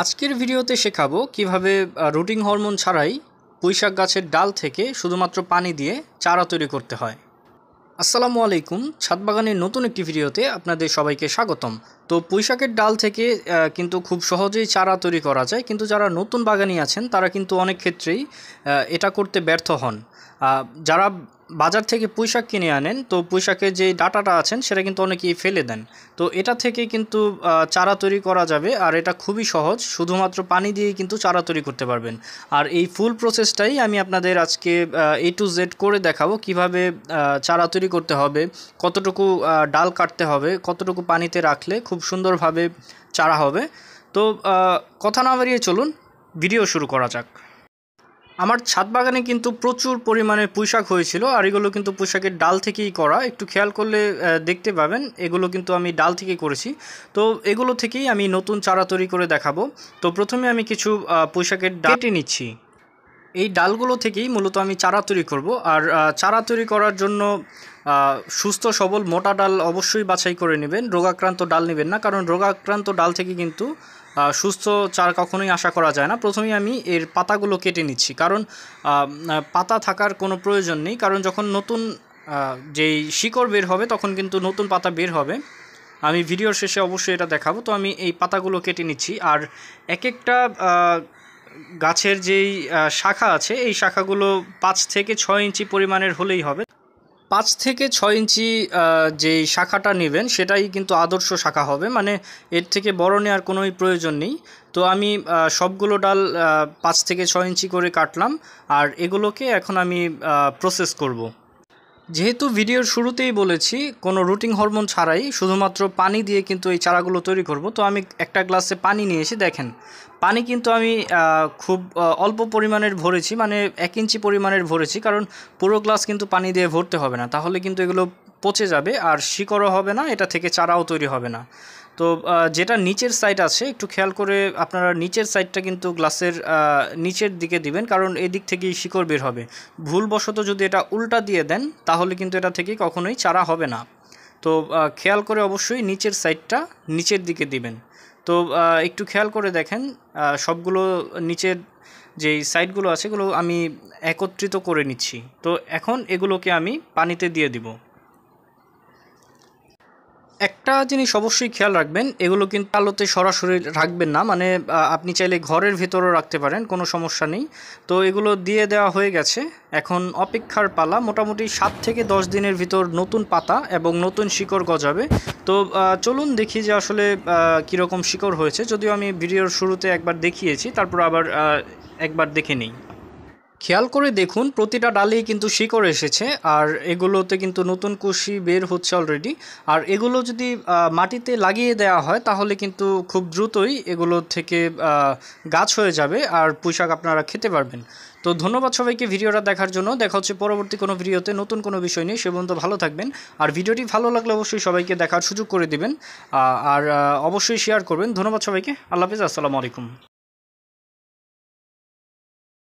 আজকের ভিডিওতে শেখাবো কিভাবে রুটিং হরমোন ছাড়াই পুঁইশাক গাছের ডাল থেকে শুধুমাত্র পানি দিয়ে চারা তৈরি করতে হয় আসসালামু আলাইকুম ছাদবাগানের নতুন একটি ভিডিওতে আপনাদের সবাইকে স্বাগতম তো পুঁইশাকের ডাল থেকে কিন্তু খুব সহজেই চারা তৈরি করা যায় কিন্তু যারা নতুন বাগানি আছেন তারা কিন্তু অনেক ক্ষেত্রেই এটা করতে ব্যর্থ হন যারা বাজার থেকে পুঁইশাক কিনে আনেন তো পুঁইশাকের যে ডাটাটা আছেন সেটা কিন্তু অনেকেই ফেলে দেন তো এটা থেকে কিন্তু চারা তৈরি করা যাবে আর এটা খুবই সহজ শুধুমাত্র পানি দিয়ে কিন্তু চারা তৈরি করতে পারবেন আর এই ফুল প্রসেসটাই আমি আপনাদের আজকে এ টু জেড করে দেখাবো কিভাবে চারা তৈরি করতে হবে কতটুকু ডাল কাটতে হবে কতটুকু পানিতে রাখলে খুব সুন্দরভাবে চারা হবে তো কথা না বাড়িয়ে চলুন ভিডিও শুরু করা যাক আমার ছাদ বাগানে কিন্তু প্রচুর পরিমাণে পুঁইশাক হয়েছিল আর এগুলো কিন্তু পুঁইশাকের ডাল থেকেই করা একটু খেয়াল করলে দেখতে পাবেন এগুলো কিন্তু আমি ডাল থেকে করেছি তো এগুলো থেকেই আমি নতুন চারা তৈরি করে দেখাবো তো প্রথমে আমি কিছু পুঁইশাকের ডাল কেটে নিচ্ছি এই ডালগুলো থেকেই মূলত আমি চারা তৈরি করব আর চারা তৈরি করার জন্য সুস্থ সবল মোটা ডাল অবশ্যই বাছাই করে নেবেন রোগাক্রান্ত ডাল নেবেন না কারণ রোগাক্রান্ত ডাল থেকে কিন্তু সুস্থ চার কখনোই আশা করা যায় না প্রথমেই আমি এর পাতাগুলো কেটে নিচ্ছি কারণ পাতা থাকার কোনো প্রয়োজন নেই কারণ যখন নতুন যেই শিকড় বের হবে তখন কিন্তু নতুন পাতা বের হবে আমি ভিডিওর শেষে অবশ্যই এটা দেখাবো তো আমি এই পাতাগুলো কেটে নিচ্ছি আর এক একটা গাছের যেই শাখা আছে এই শাখাগুলো পাঁচ থেকে ছয় ইঞ্চি পরিমাণের হলেই হবে পাঁচ থেকে ছয় ইঞ্চি যেই শাখাটা নেবেন সেটাই কিন্তু আদর্শ শাখা হবে মানে এর থেকে বড় নেওয়ার কোনোই প্রয়োজন নেই তো আমি সবগুলো ডাল পাঁচ থেকে ছয় ইঞ্চি করে কাটলাম আর এগুলোকে এখন আমি প্রসেস করব। যেহেতু ভিডিওর শুরুতেই বলেছি কোনো রুটিং হরমোন ছাড়াই শুধুমাত্র পানি দিয়ে কিন্তু এই চারাগুলো তৈরি করব তো আমি একটা গ্লাসে পানি নিয়ে এসে দেখেন পানি কিন্তু আমি খুব অল্প পরিমাণের ভরেছি মানে এক ইঞ্চি পরিমাণের ভরেছি কারণ পুরো গ্লাস কিন্তু পানি দিয়ে ভরতে হবে না তাহলে কিন্তু এগুলো পচে যাবে আর শিকড়ও হবে না এটা থেকে চারাও তৈরি হবে না তো যেটা নিচের সাইড আছে একটু খেয়াল করে আপনারা নিচের সাইডটা কিন্তু গ্লাসের নিচের দিকে দিবেন কারণ এদিক থেকেই শিকড় বের হবে ভুলবশত যদি এটা উল্টা দিয়ে দেন তাহলে কিন্তু এটা থেকে কখনোই চারা হবে না তো খেয়াল করে অবশ্যই নিচের সাইডটা নিচের দিকে দিবেন তো একটু খেয়াল করে দেখেন সবগুলো নিচের যেই সাইডগুলো আছে এগুলো আমি একত্রিত করে নিচ্ছি তো এখন এগুলোকে আমি পানিতে দিয়ে দিব একটা জিনিস অবশ্যই খেয়াল রাখবেন এগুলো কিন্তু আলোতে সরাসরি রাখবেন না মানে আপনি চাইলে ঘরের ভেতরও রাখতে পারেন কোনো সমস্যা নেই তো এগুলো দিয়ে দেওয়া হয়ে গেছে এখন অপেক্ষার পালা মোটামুটি সাত থেকে দশ দিনের ভিতর নতুন পাতা এবং নতুন শিকড় গজাবে তো চলুন দেখি যে আসলে কীরকম শিকড় হয়েছে যদিও আমি ভিডিওর শুরুতে একবার দেখিয়েছি তারপর আবার একবার দেখে নিই খেয়াল করে দেখুন প্রতিটা ডালেই কিন্তু শিকড় এসেছে আর এগুলোতে কিন্তু নতুন কুশি বের হচ্ছে অলরেডি আর এগুলো যদি মাটিতে লাগিয়ে দেওয়া হয় তাহলে কিন্তু খুব দ্রুতই এগুলো থেকে গাছ হয়ে যাবে আর পোশাক আপনারা খেতে পারবেন তো ধন্যবাদ সবাইকে ভিডিওটা দেখার জন্য দেখা হচ্ছে পরবর্তী কোনো ভিডিওতে নতুন কোনো বিষয় নিয়ে সে পর্যন্ত ভালো থাকবেন আর ভিডিওটি ভালো লাগলে অবশ্যই সবাইকে দেখার সুযোগ করে দিবেন আর অবশ্যই শেয়ার করবেন ধন্যবাদ সবাইকে আল্লাহ হাফিজ আসসালামু আলাইকুম